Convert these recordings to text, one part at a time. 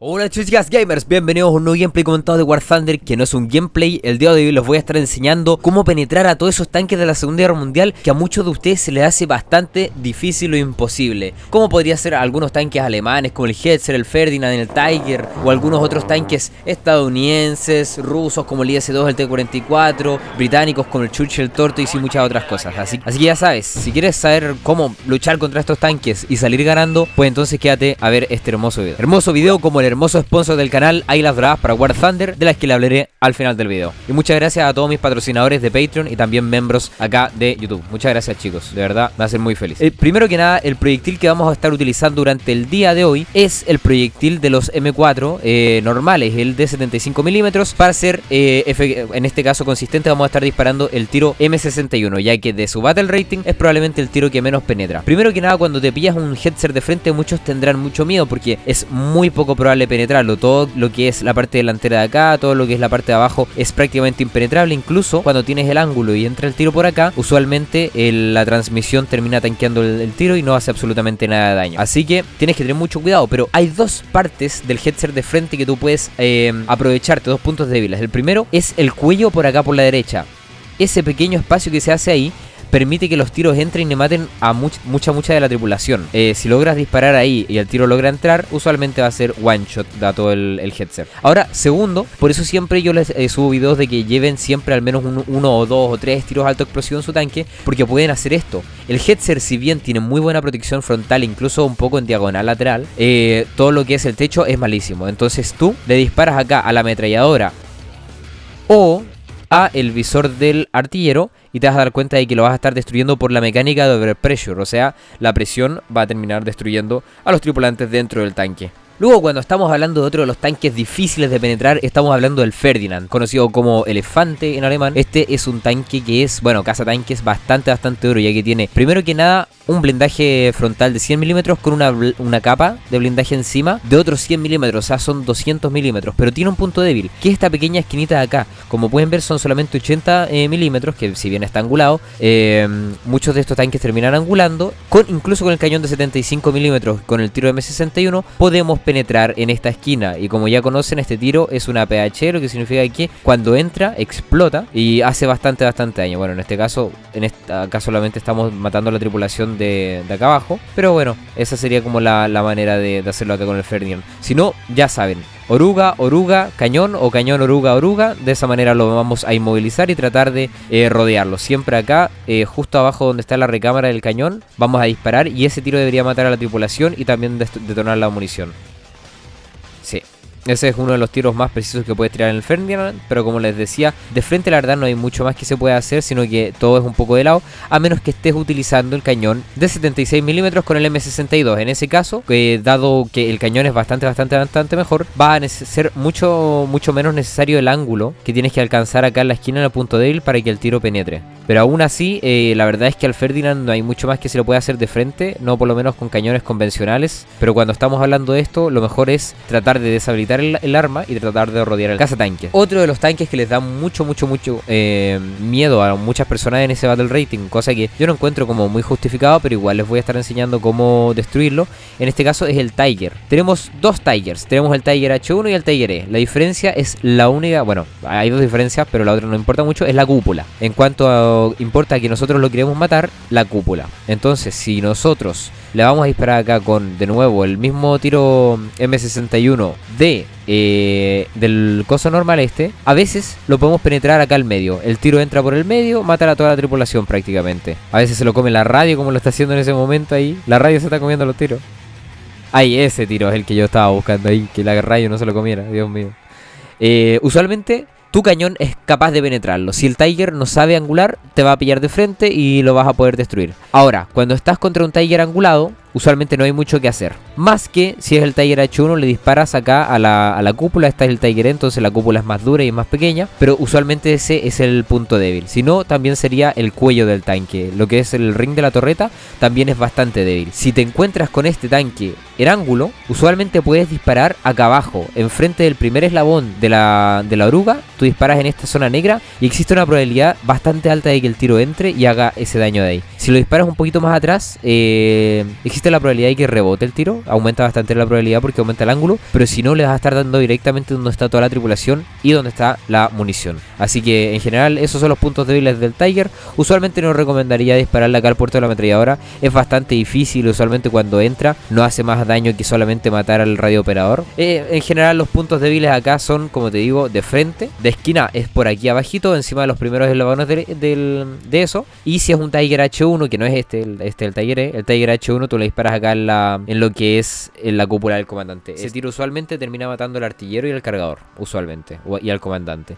Hola chicas gamers, bienvenidos a un nuevo gameplay comentado de War Thunder que no es un gameplay, el día de hoy les voy a estar enseñando cómo penetrar a todos esos tanques de la Segunda Guerra Mundial que a muchos de ustedes se les hace bastante difícil o imposible, como podría ser algunos tanques alemanes como el Hetzer, el Ferdinand, el Tiger o algunos otros tanques estadounidenses, rusos como el IS-2, el T-44, británicos como el Churchill el Tortoise y muchas otras cosas, así, así que ya sabes, si quieres saber cómo luchar contra estos tanques y salir ganando, pues entonces quédate a ver este hermoso video, hermoso video como el hermoso sponsor del canal, las Dragas para War Thunder, de las que le hablaré al final del video. Y muchas gracias a todos mis patrocinadores de Patreon y también miembros acá de YouTube. Muchas gracias chicos, de verdad me hacen muy feliz. Eh, primero que nada, el proyectil que vamos a estar utilizando durante el día de hoy es el proyectil de los M4 eh, normales, el de 75 milímetros. Para ser, eh, en este caso, consistente, vamos a estar disparando el tiro M61, ya que de su battle rating es probablemente el tiro que menos penetra. Primero que nada, cuando te pillas un headset de frente, muchos tendrán mucho miedo porque es muy poco probable penetrarlo. Todo lo que es la parte delantera de acá, todo lo que es la parte de abajo es prácticamente impenetrable. Incluso cuando tienes el ángulo y entra el tiro por acá, usualmente la transmisión termina tanqueando el, tiro y no hace absolutamente nada de daño. Así que tienes que tener mucho cuidado. Pero hay dos partes del headset de frente que tú puedes eh, aprovecharte, dos puntos débiles. El primero es el cuello por acá por la derecha. Ese pequeño espacio que se hace ahí permite que los tiros entren y maten a mucha, mucha de la tripulación. Eh, si logras disparar ahí y el tiro logra entrar, usualmente va a ser one shot, da todo el, headset. Ahora, segundo, por eso siempre yo les eh, subo videos de que lleven siempre al menos uno o dos o tres tiros alto explosivo en su tanque, porque pueden hacer esto. El headset, si bien tiene muy buena protección frontal, incluso un poco en diagonal lateral, eh, todo lo que es el techo es malísimo. Entonces tú le disparas acá a la ametralladora o a el visor del artillero y te vas a dar cuenta de que lo vas a estar destruyendo por la mecánica de overpressure, o sea, la presión va a terminar destruyendo a los tripulantes dentro del tanque. Luego cuando estamos hablando de otro de los tanques difíciles de penetrar, estamos hablando del Ferdinand, conocido como Elefante en alemán. Este es un tanque que es, bueno, caza tanques bastante, bastante duro, ya que tiene, primero que nada, un blindaje frontal de 100 milímetros con una, una capa de blindaje encima de otros 100 milímetros, o sea, son 200 milímetros, pero tiene un punto débil, que es esta pequeña esquinita de acá. Como pueden ver, son solamente 80 eh, milímetros, que si bien está angulado, eh, muchos de estos tanques terminan angulando, con, incluso con el cañón de 75 milímetros, con el tiro M61, podemos penetrar en esta esquina, y como ya conocen, este tiro es una PH, lo que significa que cuando entra, explota, y hace bastante, bastante daño. Bueno, en este caso, en esta, acá solamente estamos matando a la tripulación de, acá abajo. Pero bueno, esa sería como la, la manera de, hacerlo acá con el Ferdinand. Si no, ya saben, oruga, oruga, cañón o cañón, oruga, oruga. De esa manera lo vamos a inmovilizar y tratar de eh, rodearlo. Siempre acá, eh, justo abajo donde está la recámara del cañón, vamos a disparar y ese tiro debería matar a la tripulación y también detonar la munición. Ese es uno de los tiros más precisos que puede tirar en el Ferdinand, pero como les decía, de frente la verdad no hay mucho más que se pueda hacer, sino que todo es un poco de lado, a menos que estés utilizando el cañón de 76 milímetros con el M62. En ese caso, eh, dado que el cañón es bastante, bastante, bastante mejor, va a ser mucho, mucho menos necesario el ángulo que tienes que alcanzar acá en la esquina en el punto débil para que el tiro penetre. Pero aún así, eh, la verdad es que al Ferdinand no hay mucho más que se lo puede hacer de frente, no por lo menos con cañones convencionales, pero cuando estamos hablando de esto, lo mejor es tratar de deshabilitar el, arma y tratar de rodear el cazatanque. Otro de los tanques que les da mucho, mucho, mucho eh, miedo a muchas personas en ese battle rating, cosa que yo no encuentro como muy justificado, pero igual les voy a estar enseñando cómo destruirlo. En este caso es el Tiger. Tenemos dos Tigers, tenemos el Tiger H1 y el Tiger E. La diferencia es la única, bueno, hay dos diferencias, pero la otra no importa mucho, es la cúpula. En cuanto importa que nosotros lo queremos matar, la cúpula. Entonces, si nosotros le vamos a disparar acá con, de nuevo, el mismo tiro M61 de eh, del coso normal este, a veces lo podemos penetrar acá al medio. El tiro entra por el medio, mata a toda la tripulación prácticamente. A veces se lo come la radio como lo está haciendo en ese momento ahí. La radio se está comiendo los tiros. Ay, ese tiro es el que yo estaba buscando ahí, que la radio no se lo comiera, Dios mío. Eh, usualmente tu cañón es capaz de penetrarlo. Si el Tiger no sabe angular, te va a pillar de frente y lo vas a poder destruir. Ahora, cuando estás contra un Tiger angulado, usualmente no hay mucho que hacer. Más que si es el Tiger H1, le disparas acá a la, cúpula. Esta es el Tiger, e, entonces la cúpula es más dura y es más pequeña. Pero usualmente ese es el punto débil. Si no, también sería el cuello del tanque. Lo que es el ring de la torreta también es bastante débil. Si te encuentras con este tanque en ángulo, usualmente puedes disparar acá abajo, enfrente del primer eslabón de la, oruga. Tú disparas en esta zona negra y existe una probabilidad bastante alta de que el tiro entre y haga ese daño de ahí. Si lo disparas un poquito más atrás, eh, existe la probabilidad de que rebote el tiro, aumenta bastante la probabilidad porque aumenta el ángulo, pero si no, le vas a estar dando directamente donde está toda la tripulación y donde está la munición. Así que en general, esos son los puntos débiles del Tiger. Usualmente no recomendaría dispararle acá al puerto de la ametralladora, es bastante difícil. Usualmente cuando entra, no hace más daño que solamente matar al radiooperador. Eh, en general, los puntos débiles acá son, como te digo, de frente, de esquina es por aquí abajito, encima de los primeros eslabones de, eso. Y si es un Tiger H1, que no es este, este el Tiger e, el Tiger H1 tú le disparas acá en, lo que es en la cúpula del comandante. Ese tiro usualmente termina matando al artillero y al cargador, usualmente, y al comandante.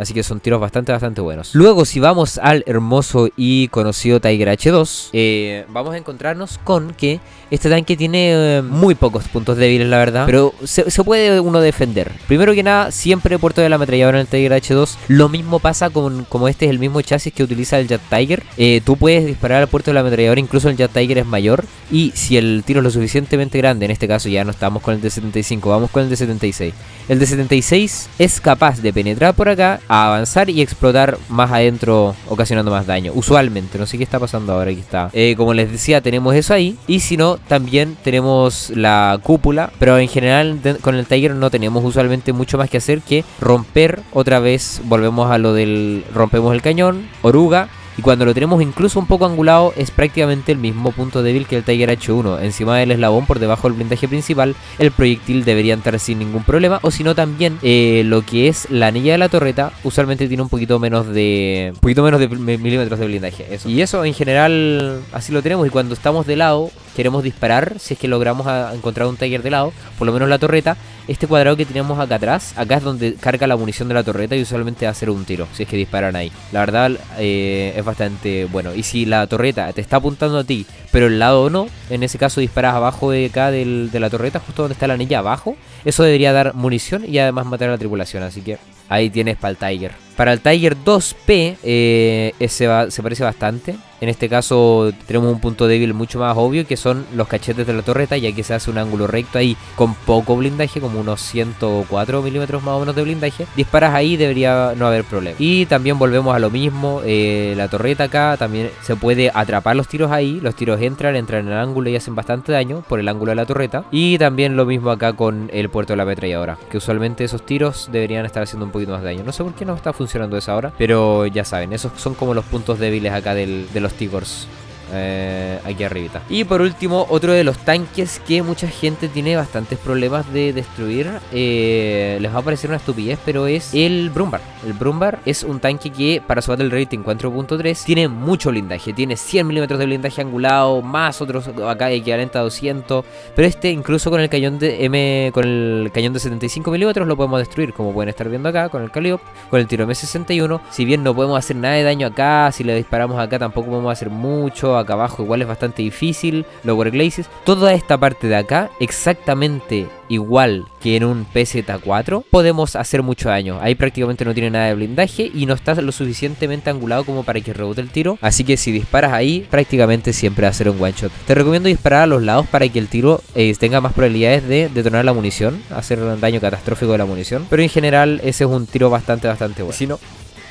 Así que son tiros bastante, bastante buenos. Luego, si vamos al hermoso y conocido Tiger H2, eh, vamos a encontrarnos con que este tanque tiene eh, muy pocos puntos débiles, la verdad. Pero se, puede uno defender. Primero que nada, siempre puerto de la ametralladora en el Tiger H2. Lo mismo pasa con como este es el mismo chasis que utiliza el Jet Tiger. Eh, tú puedes disparar al puerto de la ametralladora, incluso el Jet Tiger es mayor. Y si el tiro es lo suficientemente grande, en este caso ya no estamos con el de 75 vamos con el de 76 El de 76 es capaz de penetrar por acá a avanzar y explotar más adentro, ocasionando más daño. Usualmente, no sé qué está pasando ahora, aquí está. Eh, como les decía, tenemos eso ahí. Y si no, también tenemos la cúpula. Pero en general, con el Tiger no tenemos usualmente mucho más que hacer que romper otra vez. Volvemos a lo del rompemos el cañón, oruga, y cuando lo tenemos incluso un poco angulado, es prácticamente el mismo punto débil que el Tiger H1. Encima del eslabón, por debajo del blindaje principal, el proyectil debería entrar sin ningún problema. O si no, también eh, lo que es la anilla de la torreta, usualmente tiene un poquito menos de. poquito menos de milímetros de blindaje. Eso. Y eso en general, así lo tenemos. Y cuando estamos de lado, queremos disparar, si es que logramos encontrar un Tiger de lado, por lo menos la torreta, este cuadrado que tenemos acá atrás, acá es donde carga la munición de la torreta y usualmente va a hacer un tiro, si es que disparan ahí. La verdad eh, es bastante bueno. Y si la torreta te está apuntando a ti, pero el lado no, en ese caso disparas abajo de acá de la torreta, justo donde está la anilla abajo, eso debería dar munición y además matar a la tripulación, así que ahí tienes para el Tiger. Para el Tiger 2P eh, ese se parece bastante. En este caso tenemos un punto débil mucho más obvio que son los cachetes de la torreta ya que se hace un ángulo recto ahí con poco blindaje, como unos 104 milímetros más o menos de blindaje. Disparas ahí debería no haber problema. Y también volvemos a lo mismo, eh, la torreta acá también se puede atrapar los tiros ahí, los tiros entran, entran en el ángulo y hacen bastante daño por el ángulo de la torreta. Y también lo mismo acá con el puerto de la ametralladora, que usualmente esos tiros deberían estar haciendo un poquito más daño. No sé por qué no está funcionando esa ahora, pero ya saben, esos son como los puntos débiles acá de los Tigors. Eh, aquí arribita. Y por último, otro de los tanques que mucha gente tiene bastantes problemas de destruir. Eh, les va a parecer una estupidez, pero es el Brumbar. El Brumbar es un tanque que para su battle rating 4.3 tiene mucho blindaje. Tiene 100 milímetros de blindaje angulado, más otros acá equivalente a 200. Pero este incluso con el cañón de M, con el cañón de 75 milímetros lo podemos destruir, como pueden estar viendo acá, con el Caliop, con el tiro M61. Si bien no podemos hacer nada de daño acá, si le disparamos acá tampoco podemos hacer mucho acá abajo igual es bastante difícil, lower glazes. Toda esta parte de acá, exactamente igual que en un PZ4, podemos hacer mucho daño. Ahí prácticamente no tiene nada de blindaje y no está lo suficientemente angulado como para que rebote el tiro. Así que si disparas ahí, prácticamente siempre va a ser un one shot. Te recomiendo disparar a los lados para que el tiro eh, tenga más probabilidades de detonar la munición, hacer un daño catastrófico de la munición. Pero en general ese es un tiro bastante, bastante bueno. Si no,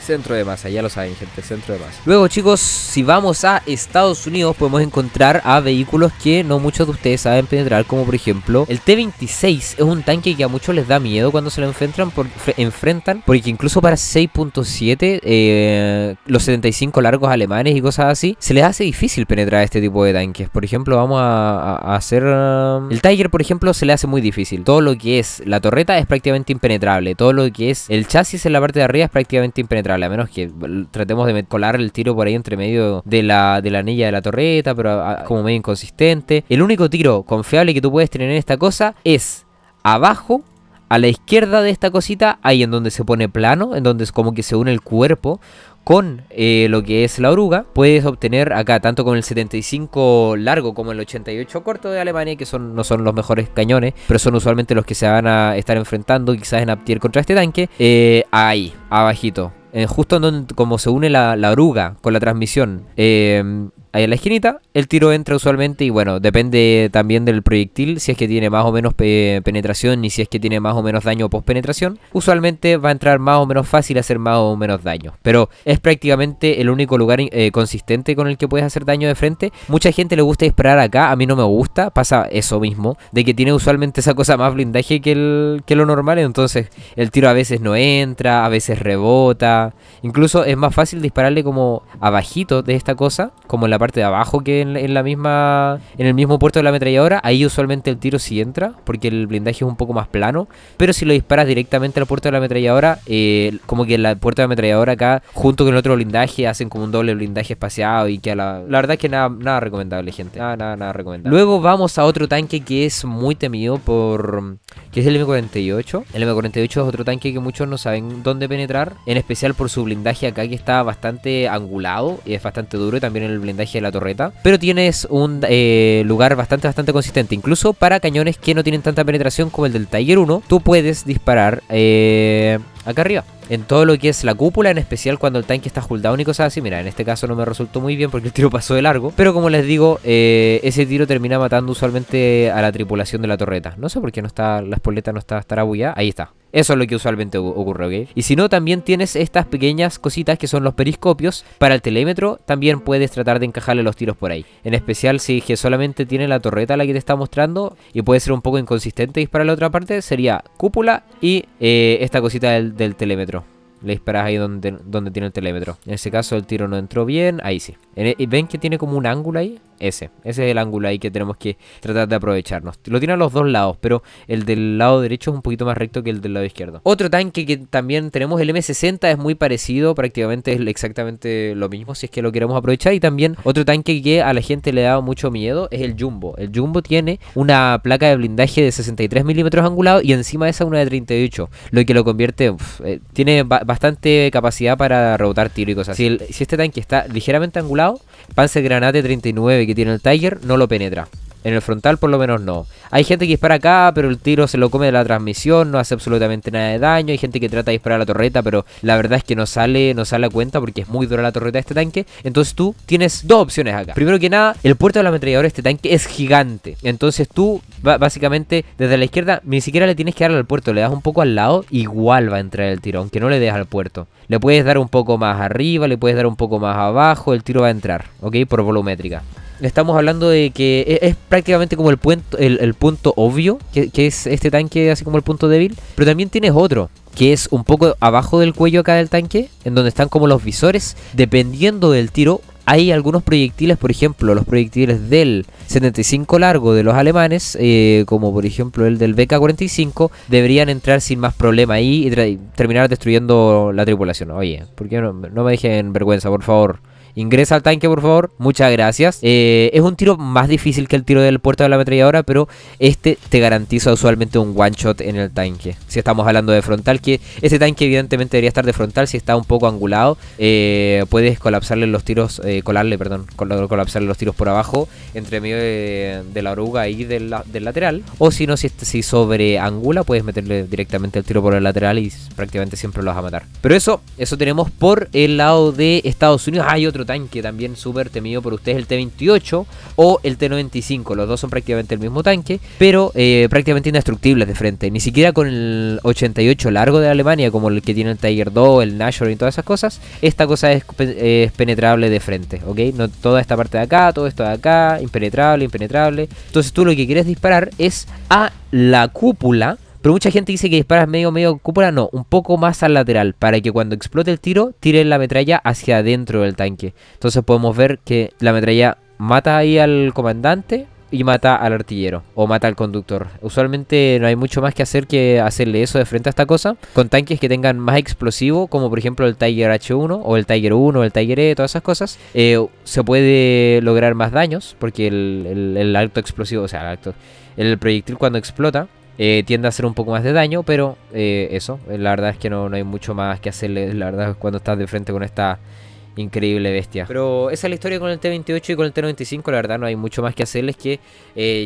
Centro de masa, ya lo saben, gente, centro de masa. Luego, chicos, si vamos a Estados Unidos, podemos encontrar a vehículos que no muchos de ustedes saben penetrar, como por ejemplo el T-26. Es un tanque que a muchos les da miedo cuando se lo enfrentan, enfrentan porque incluso para 6.7, eh, los 75 largos alemanes y cosas así, se les hace difícil penetrar este tipo de tanques. Por ejemplo, vamos a, hacer... Um, el Tiger, por ejemplo, se le hace muy difícil. Todo lo que es la torreta es prácticamente impenetrable. Todo lo que es el chasis en la parte de arriba es prácticamente impenetrable a menos que tratemos de colar el tiro por ahí entre medio de la, de anilla de la torreta, pero como medio inconsistente. El único tiro confiable que tú puedes tener en esta cosa es abajo a la izquierda de esta cosita, ahí en donde se pone plano, en donde es como que se une el cuerpo con eh, lo que es la oruga, puedes obtener acá tanto con el 75 largo como el 88 corto de Alemania, que son, no son los mejores cañones, pero son usualmente los que se van a estar enfrentando quizás en Aptier contra este tanque, eh, ahí, abajito. Eh, justo donde, como se une la, la oruga con la transmisión. Eh, ahí en la esquinita. El tiro entra usualmente y bueno, depende también del proyectil, si es que tiene más o menos penetración y si es que tiene más o menos daño post penetración. Usualmente va a entrar más o menos fácil hacer más o menos daño, pero es prácticamente el único lugar eh, consistente con el que puedes hacer daño de frente. Mucha gente le gusta disparar acá, a mí no me gusta, pasa eso mismo, de que tiene usualmente esa cosa más blindaje que, que lo normal, entonces el tiro a veces no entra, a veces rebota, incluso es más fácil dispararle como abajito de esta cosa, como la parte de abajo que en, la misma en el mismo puerto de la ametralladora, ahí usualmente el tiro si entra, porque el blindaje es un poco más plano, pero si lo disparas directamente al puerto de la ametralladora, eh, como que la puerta de la ametralladora acá, junto con el otro blindaje, hacen como un doble blindaje espaciado y que a la... verdad que nada, nada recomendable, gente. Nada, nada, recomendable. Luego vamos a otro tanque que es muy temido por... que es el M48. El M48 es otro tanque que muchos no saben dónde penetrar, en especial por su blindaje acá que está bastante angulado, Y es bastante duro y también el blindaje de la torreta. Pero tienes un eh, lugar bastante, bastante consistente. Incluso para cañones que no tienen tanta penetración como el del Tiger 1, tú puedes disparar eh, acá arriba en todo lo que es la cúpula, en especial cuando el tanque está down y cosas así. Mira, en este caso no me resultó muy bien porque el tiro pasó de largo. Pero como les digo, eh, ese tiro termina matando usualmente a la tripulación de la torreta. No sé por qué no está, la espoleta no está, estará bulla Ahí está. Eso es lo que usualmente ocurre, ¿ok? Y si no, también tienes estas pequeñas cositas que son los periscopios. Para el telémetro también puedes tratar de encajarle los tiros por ahí. En especial si que solamente tiene la torreta la que te está mostrando y puede ser un poco inconsistente disparar la otra parte, sería cúpula y eh, esta cosita del, telémetro le disparas ahí donde, donde tiene el telémetro. En ese caso el tiro no entró bien, ahí sí. E, ¿Ven que tiene como un ángulo ahí? Ese, ese es el ángulo ahí que tenemos que tratar de aprovecharnos. Lo tiene a los dos lados, pero el del lado derecho es un poquito más recto que el del lado izquierdo. Otro tanque que también tenemos, el M60, es muy parecido, prácticamente es exactamente lo mismo si es que lo queremos aprovechar. Y también otro tanque que a la gente le da mucho miedo es el Jumbo. El Jumbo tiene una placa de blindaje de 63 milímetros angulado y encima de esa una de 38, lo que lo convierte, eh, tiene bastante capacidad para rebotar tiro y cosas así. Si, este tanque está ligeramente angulado, granate 39 que tiene el Tiger no lo penetra. En el frontal por lo menos no. Hay gente que dispara acá, pero el tiro se lo come de la transmisión, no hace absolutamente nada de daño. Hay gente que trata de disparar a la torreta, pero la verdad es que no sale, no sale a cuenta porque es muy dura la torreta de este tanque. Entonces tú tienes dos opciones acá. Primero que nada, el puerto de la ametralladora de este tanque es gigante. Entonces tú básicamente desde la izquierda ni siquiera le tienes que darle al puerto, le das un poco al lado, igual va a entrar el tiro, aunque no le des al puerto. Le puedes dar un poco más arriba, le puedes dar un poco más abajo, el tiro va a entrar, ¿ok? Por volumétrica. Estamos hablando de que e, es, prácticamente como el, el, punto obvio, que, que es este tanque así como el punto débil, pero también tienes otro, que es un poco abajo del cuello acá del tanque, en donde están como los visores. Dependiendo del tiro, hay algunos proyectiles, por ejemplo, los proyectiles del 75 largo de los alemanes, eh, como por ejemplo el del BK-45, deberían entrar sin más problema ahí y, terminar destruyendo la tripulación. Oye, ¿por qué no me dejen vergüenza, por favor? Ingresa al tanque, por favor. Muchas gracias. Eh, es un tiro más difícil que el tiro del puerto de la ametralladora, pero este te garantiza usualmente un one shot en el tanque. Si estamos hablando de frontal, que ese tanque evidentemente debería estar de frontal, si está un poco angulado, eh, puedes colapsarle los tiros, eh, colarle, perdón, colapsarle los tiros por abajo, entre medio de, la oruga y del, lateral. O si no, si, si sobre angula, puedes meterle directamente el tiro por el lateral y prácticamente siempre lo vas a matar. Pero eso, eso tenemos por el lado de Estados Unidos. Hay otro tanque también súper temido por ustedes, el T-28 o el T-95. Los dos son prácticamente el mismo tanque, pero eh, prácticamente indestructibles de frente. Ni siquiera con el 88 largo de Alemania, como el que tiene el Tiger 2, el Nashor y todas esas cosas, esta cosa es, penetrable de frente, ¿ok? No, toda esta parte de acá, todo esto de acá, impenetrable, impenetrable. Entonces tú lo que quieres disparar es a la cúpula pero mucha gente dice que disparas medio, medio cúpula. No, un poco más al lateral. Para que cuando explote el tiro, tire la metralla hacia adentro del tanque. Entonces podemos ver que la metralla mata ahí al comandante y mata al artillero o mata al conductor. Usualmente no hay mucho más que hacer que hacerle eso de frente a esta cosa. Con tanques que tengan más explosivo, como por ejemplo el Tiger H1 o el Tiger 1 o el Tiger E, todas esas cosas, eh, se puede lograr más daños porque el, alto explosivo, o sea, alto, el proyectil cuando explota eh, tiende a hacer un poco más de daño, pero eh, eso, eh, la verdad es que no, no, hay mucho más que hacerle, la verdad, cuando estás de frente con esta increíble bestia. Pero esa es la historia con el T-28 y con el T-95, la verdad no hay mucho más que hacerles que,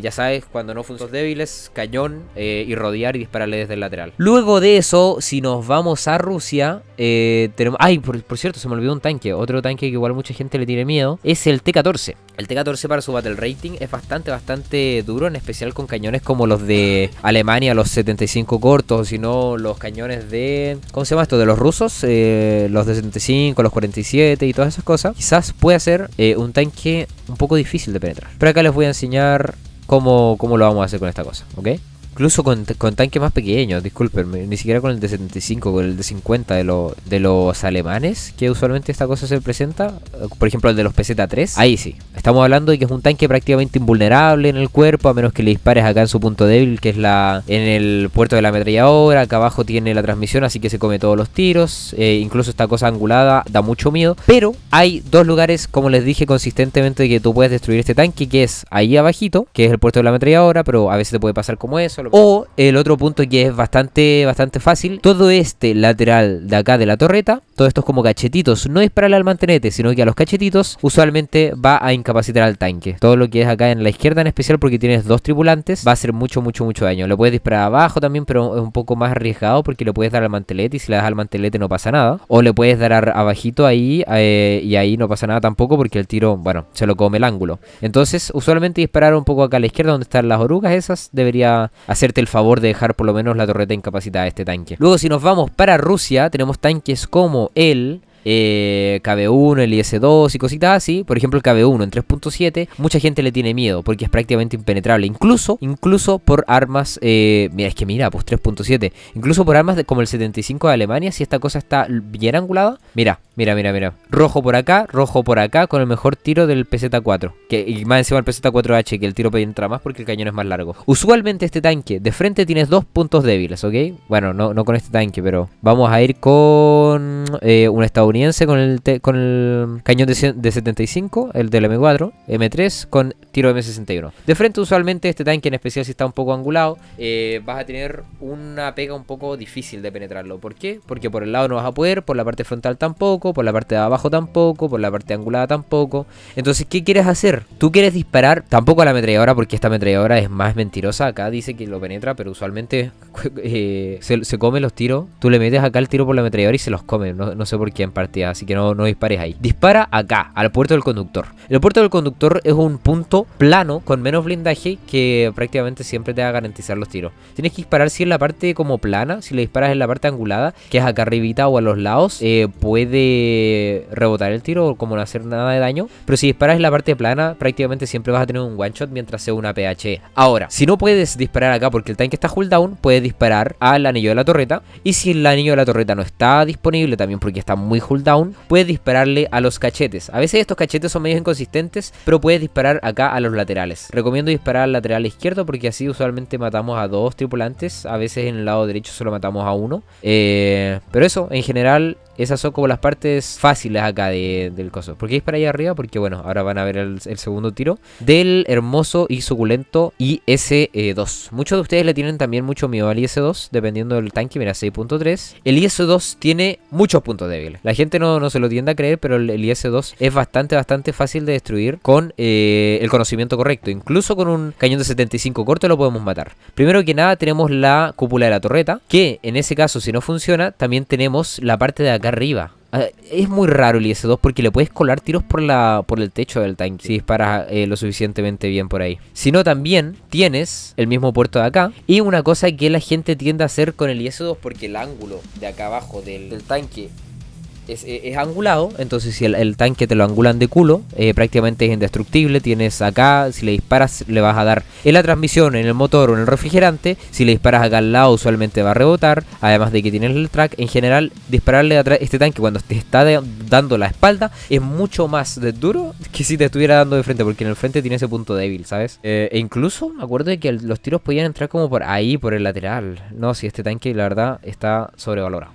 ya sabes, cuando no funcionan débiles, cañón y rodear y dispararle desde el lateral. Luego de eso, si nos vamos a Rusia, tenemos... Ay, por, cierto, se me olvidó un tanque, otro tanque que igual mucha gente le tiene miedo, es el T-14. El T-14 para su battle rating es bastante, bastante duro, en especial con cañones como los de Alemania, los 75 cortos, o si no, los cañones de. ¿Cómo se llama esto? De los rusos, eh, los de 75, los 47 y todas esas cosas. Quizás puede ser eh, un tanque un poco difícil de penetrar. Pero acá les voy a enseñar cómo, cómo lo vamos a hacer con esta cosa, ¿ok? Incluso con, tanques más pequeños, discúlpenme, ni siquiera con el de 75, con el de 50 de, de los alemanes, que usualmente esta cosa se presenta, eh, por ejemplo el de los PZ3, ahí sí, estamos hablando de que es un tanque prácticamente invulnerable en el cuerpo, a menos que le dispares acá en su punto débil, que es la en el puerto de la ametralladora, acá abajo tiene la transmisión, así que se come todos los tiros, eh, incluso esta cosa angulada da mucho miedo, pero hay dos lugares, como les dije consistentemente, que tú puedes destruir este tanque, que es ahí abajito, que es el puerto de la ametralladora, pero a veces te puede pasar como eso, o el otro punto que es bastante, bastante fácil, todo este lateral de acá de la torreta, todo esto es como cachetitos, no es para el sino que a los cachetitos usualmente va a incapacitar al tanque. Todo lo que es acá en la izquierda en especial porque tienes dos tripulantes, va a hacer mucho, mucho, mucho daño. Lo puedes disparar abajo también, pero es un poco más arriesgado porque le puedes dar al mantelete y si le das al mantelete no pasa nada. O le puedes dar abajito ahí eh, y ahí no pasa nada tampoco porque el tiro, bueno, se lo come el ángulo. Entonces, usualmente disparar un poco acá a la izquierda donde están las orugas esas debería hacerte el favor de dejar por lo menos la torreta incapacitada a este tanque. Luego si nos vamos para Rusia, tenemos tanques como el eh, KB1, el IS2 y cositas así. Por ejemplo, el KB1 en 3.7, mucha gente le tiene miedo porque es prácticamente impenetrable. Incluso, incluso por armas, eh, mira, es que mira, pues 3.7. Incluso por armas como el 75 de Alemania, si esta cosa está bien angulada, mira, mira, mira, mira. Rojo por acá, rojo por acá, con el mejor tiro del PZ4. Que, y más encima el PZ4H, que el tiro entra más porque el cañón es más largo. Usualmente este tanque, de frente tienes dos puntos débiles, ¿ok? Bueno, no, no con este tanque, pero vamos a ir con eh, un estadounidense con el, con el cañón de, 75, el del M4, M3 con tiro M61. De frente usualmente este tanque en especial si está un poco angulado, eh, vas a tener una pega un poco difícil de penetrarlo. ¿Por qué? Porque por el lado no vas a poder, por la parte frontal tampoco, por la parte de abajo tampoco, por la parte angulada tampoco. Entonces, ¿qué quieres hacer? Tú quieres disparar tampoco a la ametralladora porque esta ametralladora es más mentirosa. Acá dice que lo penetra, pero usualmente eh, se, comen come los tiros. Tú le metes acá el tiro por la ametralladora y se los come. No, sé por qué en parte así que no, no dispares ahí. Dispara acá, al puerto del conductor. El puerto del conductor es un punto plano con menos blindaje que prácticamente siempre te va a garantizar los tiros. Tienes que disparar si en la parte como plana, si le disparas en la parte angulada, que es acá arribita o a los lados, eh, puede rebotar el tiro o como no hacer nada de daño. Pero si disparas en la parte plana, prácticamente siempre vas a tener un one shot mientras sea una ph. E. Ahora, si no puedes disparar acá porque el tanque está down, puedes disparar al anillo de la torreta. Y si el anillo de la torreta no está disponible también porque está muy Down, puedes dispararle a los cachetes. A veces estos cachetes son medio inconsistentes, pero puedes disparar acá a los laterales. Recomiendo disparar al lateral izquierdo porque así usualmente matamos a dos tripulantes. A veces en el lado derecho solo matamos a uno. Eh, pero eso, en general, esas son como las partes fáciles acá del coso. ¿Por qué es para allá arriba? Porque bueno, ahora van a ver el, segundo tiro del hermoso y suculento IS-2. E muchos de ustedes le tienen también mucho miedo al IS-2, e dependiendo del tanque. Mira, 6.3. El IS-2 e tiene muchos puntos débiles. La gente no, no se lo tiende a creer, pero el, IS-2 es bastante, bastante fácil de destruir con eh, el conocimiento correcto. Incluso con un cañón de 75 corto lo podemos matar. Primero que nada tenemos la cúpula de la torreta, que en ese caso si no funciona, también tenemos la parte de acá arriba. Ah, es muy raro el IS-2 porque le puedes colar tiros por, la, por el techo del tanque si disparas eh, lo suficientemente bien por ahí. Si no, también tienes el mismo puerto de acá. Y una cosa que la gente tiende a hacer con el IS-2 porque el ángulo de acá abajo del tanque es, angulado, entonces si el, tanque te lo angulan de culo, eh, prácticamente es indestructible. Tienes acá, si le disparas, le vas a dar en la transmisión, en el motor o en el refrigerante. Si le disparas acá al lado, usualmente va a rebotar. Además de que tienes el track, en general, dispararle a este tanque cuando te está dando la espalda es mucho más duro que si te estuviera dando de frente, porque en el frente tiene ese punto débil, ¿sabes? Eh, e incluso me acuerdo de que los tiros podían entrar como por ahí, por el lateral. No, si este tanque, la verdad, está sobrevalorado.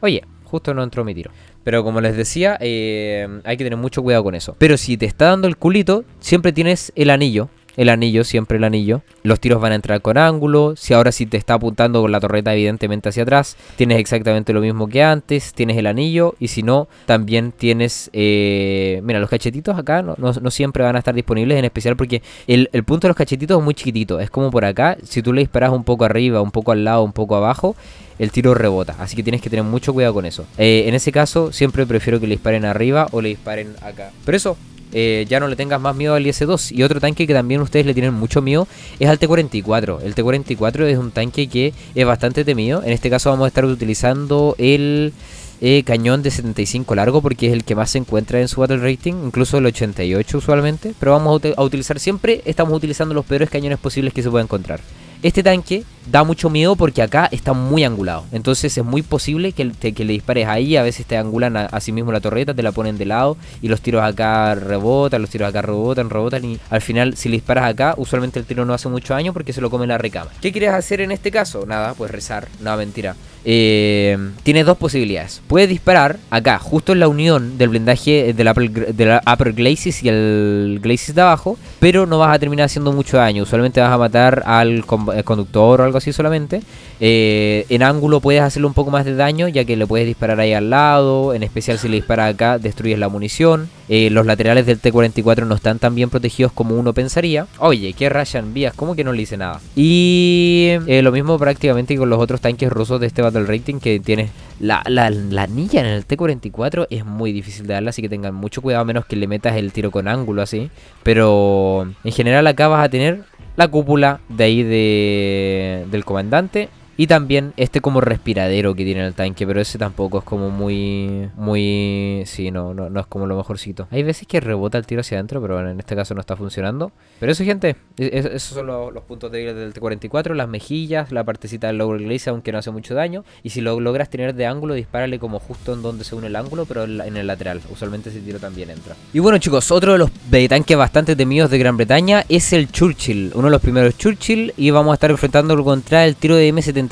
Oye, justo no entró mi tiro. Pero como les decía, eh, hay que tener mucho cuidado con eso. Pero si te está dando el culito, siempre tienes el anillo el anillo, siempre el anillo. Los tiros van a entrar con ángulo. Si ahora sí te está apuntando con la torreta, evidentemente hacia atrás, tienes exactamente lo mismo que antes. Tienes el anillo. Y si no, también tienes. Eh, mira, los cachetitos acá no, siempre van a estar disponibles, en especial porque el, punto de los cachetitos es muy chiquitito. Es como por acá. Si tú le disparas un poco arriba, un poco al lado, un poco abajo. El tiro rebota, así que tienes que tener mucho cuidado con eso. Eh, en ese caso, siempre prefiero que le disparen arriba o le disparen acá. Pero eso, eh, ya no le tengas más miedo al IS-2. Y otro tanque que también ustedes le tienen mucho miedo es al T-44. El T-44 es un tanque que es bastante temido. En este caso vamos a estar utilizando el... Eh, cañón de 75 largo porque es el que más se encuentra en su battle rating, incluso el 88 usualmente, pero vamos a, utilizar siempre, estamos utilizando los peores cañones posibles que se pueda encontrar. Este tanque da mucho miedo porque acá está muy angulado. Entonces es muy posible que, que le dispares ahí. A veces te angulan a, sí mismo la torreta, te la ponen de lado y los tiros acá rebotan, los tiros acá rebotan, rebotan. Y al final, si le disparas acá, usualmente el tiro no hace mucho daño porque se lo come la recama. ¿Qué quieres hacer en este caso? Nada, pues rezar. nada, mentira. Eh, tiene dos posibilidades. Puedes disparar acá, justo en la unión del blindaje del upper, del y el Glacis de abajo, pero no vas a terminar haciendo mucho daño. Usualmente vas a matar al eh, conductor o algo así solamente. Eh, en ángulo puedes hacerle un poco más de daño, ya que le puedes disparar ahí al lado. En especial si le disparas acá, destruyes la munición. los laterales del T-44 no están tan bien protegidos como uno pensaría. Oye, ¿qué rayan vías, ¿cómo que no le hice nada? Y lo mismo prácticamente con los otros tanques rusos de este batallón el rating que tienes La, la, anilla en el T44 es muy difícil de darla, así que tengan mucho cuidado, a menos que le metas el tiro con ángulo así. Pero en general acá vas a tener la cúpula de ahí de, del comandante y también este como respiradero que tiene el tanque, pero ese tampoco es como muy... Muy... Sí, no, no, es como lo mejorcito. Hay veces que rebota el tiro hacia adentro, pero bueno, en este caso no está funcionando. Pero eso, gente, e-, e-, esos son los, puntos débiles del T-44. Las mejillas, la partecita del Lower Glaze, aunque no hace mucho daño. Y si lo logras tener de ángulo, dispárale como justo en donde se une el ángulo, pero en el lateral. Usualmente ese tiro también entra. Y bueno, chicos, otro de los tanques bastante temidos de Gran Bretaña es el Churchill. Uno de los primeros Churchill y vamos a estar enfrentándolo contra el tiro de M70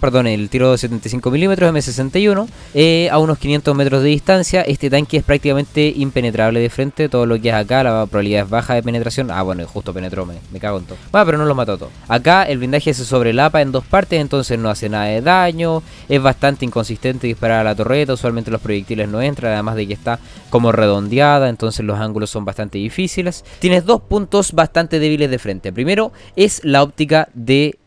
perdón, el tiro de 75 milímetros M61 eh, a unos 500 metros de distancia. Este tanque es prácticamente impenetrable de frente. Todo lo que es acá, la probabilidad es baja de penetración. Ah, bueno, justo penetró, me, cago en todo. Va, ah, pero no lo mató todo, Acá el blindaje se sobrelapa en dos partes, entonces no hace nada de daño. Es bastante inconsistente disparar a la torreta. Usualmente los proyectiles no entran, además de que está como redondeada, entonces los ángulos son bastante difíciles. Tienes dos puntos bastante débiles de frente. Primero es la óptica del de,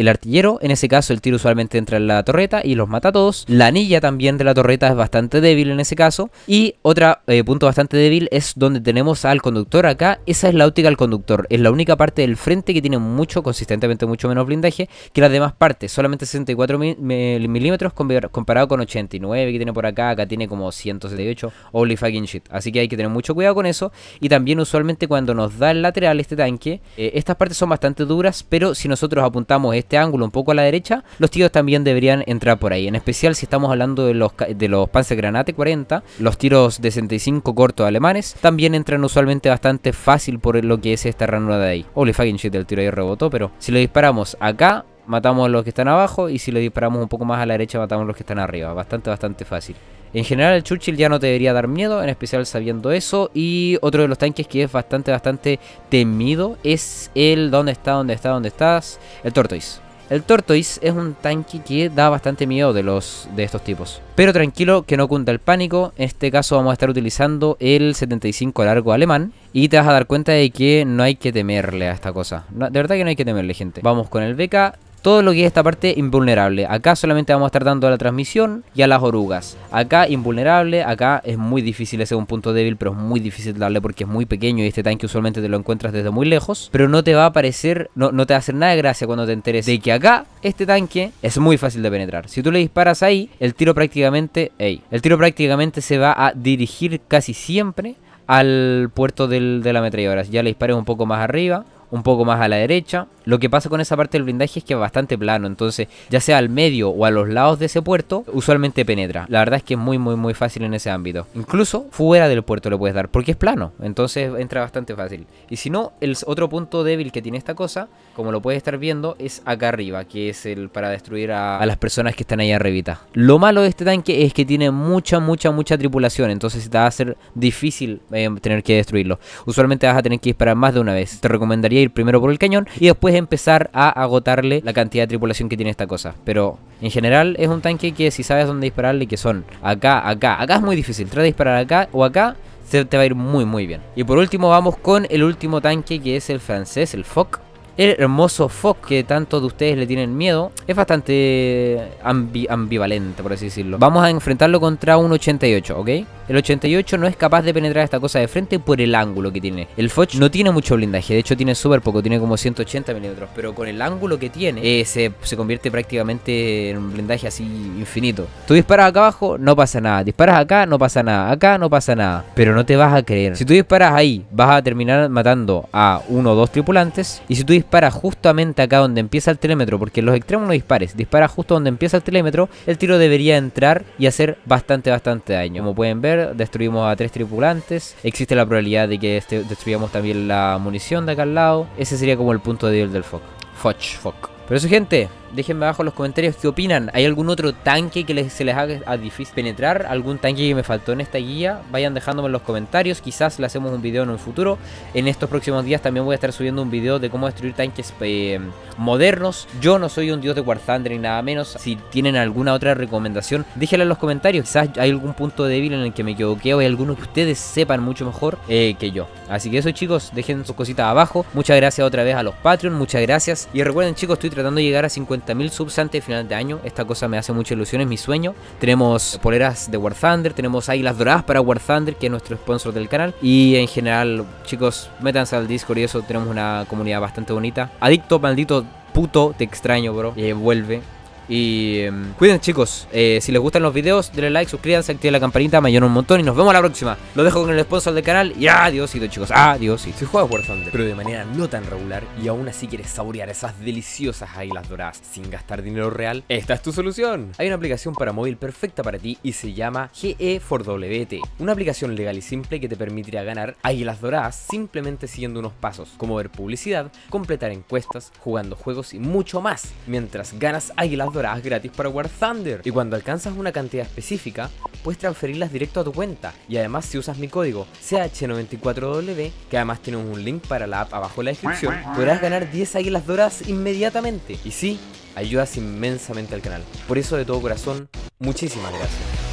eh, artillero en ese caso el tiro usualmente entra en la torreta y los mata a todos. La anilla también de la torreta es bastante débil en ese caso. Y otro eh, punto bastante débil es donde tenemos al conductor acá. Esa es la óptica del conductor. Es la única parte del frente que tiene mucho, consistentemente mucho menos blindaje que las demás partes. Solamente 64 milímetros comparado con 89 que tiene por acá. Acá tiene como 178. Holy fucking shit. Así que hay que tener mucho cuidado con eso. Y también usualmente cuando nos da el lateral este tanque, eh, estas partes son bastante duras. Pero si nosotros apuntamos este ángulo un poco a la derecha, los tiros también deberían entrar por ahí. En especial si estamos hablando de los, de los Granate 40, los tiros de 65 cortos alemanes también entran usualmente bastante fácil por lo que es esta ranura de ahí. Holy fucking shit, el tiro ahí rebotó, pero si lo disparamos acá, matamos a los que están abajo y si lo disparamos un poco más a la derecha matamos a los que están arriba. Bastante, bastante fácil. En general el Churchill ya no te debería dar miedo, en especial sabiendo eso. Y otro de los tanques que es bastante, bastante temido es el... ¿Dónde está? ¿Dónde está? ¿Dónde estás? El Tortoise. El Tortoise es un tanque que da bastante miedo de, los, de estos tipos. Pero tranquilo, que no cunda el pánico. En este caso vamos a estar utilizando el 75 largo alemán. Y te vas a dar cuenta de que no hay que temerle a esta cosa. de verdad que no hay que temerle, gente. Vamos con el BK todo lo que es esta parte invulnerable. Acá solamente vamos a estar dando a la transmisión y a las orugas. Acá invulnerable, acá es muy difícil ese es un punto débil, pero es muy difícil darle porque es muy pequeño y este tanque usualmente te lo encuentras desde muy lejos. Pero no te va a aparecer, no, no te va a hacer nada de gracia cuando te enteres de que acá este tanque es muy fácil de penetrar. Si tú le disparas ahí, el tiro prácticamente, ey, el tiro prácticamente se va a dirigir casi siempre al puerto de la Si Ya le disparas un poco más arriba un poco más a la derecha. Lo que pasa con esa parte del blindaje es que es bastante plano, entonces ya sea al medio o a los lados de ese puerto, usualmente penetra. La verdad es que es muy muy muy fácil en ese ámbito. Incluso fuera del puerto le puedes dar, porque es plano, entonces entra bastante fácil. Y si no, el otro punto débil que tiene esta cosa, como lo puedes estar viendo, es acá arriba, que es el para destruir a, las personas que están ahí arribita. Lo malo de este tanque es que tiene mucha mucha mucha tripulación, entonces te va a ser difícil eh, tener que destruirlo. Usualmente vas a tener que disparar más de una vez. Te recomendaría ir primero por el cañón y después empezar a agotarle la cantidad de tripulación que tiene esta cosa. Pero en general es un tanque que si sabes dónde dispararle, que son acá, acá, acá es muy difícil. Trata de disparar acá o acá, se te va a ir muy muy bien. Y por último vamos con el último tanque que es el francés, el Foc el hermoso Fox, que tanto de ustedes le tienen miedo, es bastante ambivalente, por así decirlo. Vamos a enfrentarlo contra un 88, ¿ok? El 88 no es capaz de penetrar esta cosa de frente por el ángulo que tiene. El fox no tiene mucho blindaje, de hecho tiene súper poco, tiene como 180 milímetros, pero con el ángulo que tiene eh, se, se, convierte prácticamente en un blindaje así infinito. Tú disparas acá abajo, no pasa nada. Disparas acá, no pasa nada. Acá no pasa nada. Pero no te vas a creer. Si tú disparas ahí, vas a terminar matando a uno o dos tripulantes. Y si tú dispara justamente acá donde empieza el telémetro, porque en los extremos no dispares, dispara justo donde empieza el telémetro, el tiro debería entrar y hacer bastante, bastante daño. Como pueden ver, destruimos a tres tripulantes, existe la probabilidad de que este, destruyamos también la munición de acá al lado, ese sería como el punto de débil del foco. Foch, foc. Pero eso gente, déjenme abajo en los comentarios qué opinan. ¿Hay algún otro tanque que se les haga difícil penetrar? ¿Algún tanque que me faltó en esta guía? Vayan dejándome en los comentarios. Quizás le hacemos un video en un futuro. En estos próximos días también voy a estar subiendo un video de cómo destruir tanques eh, modernos. Yo no soy un dios de War Thunder ni nada menos. Si tienen alguna otra recomendación, déjenla en los comentarios. Quizás hay algún punto débil en el que me equivoqué o hay alguno que ustedes sepan mucho mejor eh, que yo. Así que eso chicos, dejen sus cositas abajo. Muchas gracias otra vez a los Patreon, muchas gracias. Y recuerden chicos, estoy tratando de llegar a 50 Mil subs antes final de año. Esta cosa me hace mucha ilusión, es mi sueño. Tenemos poleras de War Thunder, tenemos águilas doradas para War Thunder, que es nuestro sponsor del canal. Y en general, chicos, métanse al Discord y eso, tenemos una comunidad bastante bonita. Adicto, maldito puto, te extraño, bro. vuelve. Y em, cuiden chicos, eh, si les gustan los videos, denle like, suscríbanse, activen la campanita, me ayudan un montón y nos vemos la próxima. Lo dejo con el sponsor del canal y adiós chicos, Adiós Si juegas War Thunder, pero de manera no tan regular y aún así quieres saborear esas deliciosas águilas doradas sin gastar dinero real, esta es tu solución. Hay una aplicación para móvil perfecta para ti y se llama GE4WT, una aplicación legal y simple que te permitirá ganar águilas doradas simplemente siguiendo unos pasos, como ver publicidad, completar encuestas, jugando juegos y mucho más, mientras ganas águilas doradas gratis para War Thunder. Y cuando alcanzas una cantidad específica, puedes transferirlas directo a tu cuenta. Y además si usas mi código CH94W, que además tienes un link para la app abajo en la descripción, podrás ganar 10 águilas doradas inmediatamente. Y sí, ayudas inmensamente al canal. Por eso de todo corazón, muchísimas gracias.